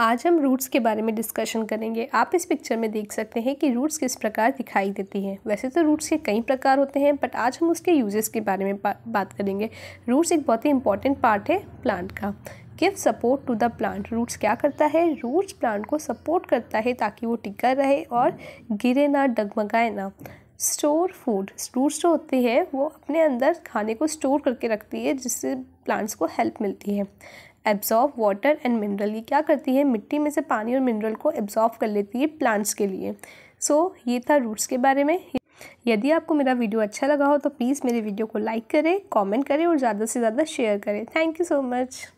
आज हम रूट्स के बारे में डिस्कशन करेंगे आप इस पिक्चर में देख सकते हैं कि रूट्स किस प्रकार दिखाई देती हैं वैसे तो रूट्स के कई प्रकार होते हैं बट आज हम उसके यूजेस के बारे में बा, बात करेंगे रूट्स एक बहुत ही इंपॉर्टेंट पार्ट है प्लांट का give support to the plant roots क्या करता है रूट्स प्लांट को सपोर्ट करता है ताकि वो टिका रहे और गिरे ना डगमगाए ना स्टोर फूड रूट्स जो होती है वो अपने अंदर खाने को स्टोर करके रखती है जिससे प्लांट्स को हेल्प मिलती है एब्जॉर्ब वाटर एंड मिनरल ये क्या करती है मिट्टी में से पानी और मिनरल को एब्जॉर्ब कर लेती है प्लांट्स के लिए सो so, ये था रूट्स के बारे में यदि आपको मेरा वीडियो अच्छा लगा हो तो प्लीज़ मेरे वीडियो को लाइक करें कमेंट करें और ज़्यादा से ज़्यादा शेयर करें थैंक यू सो मच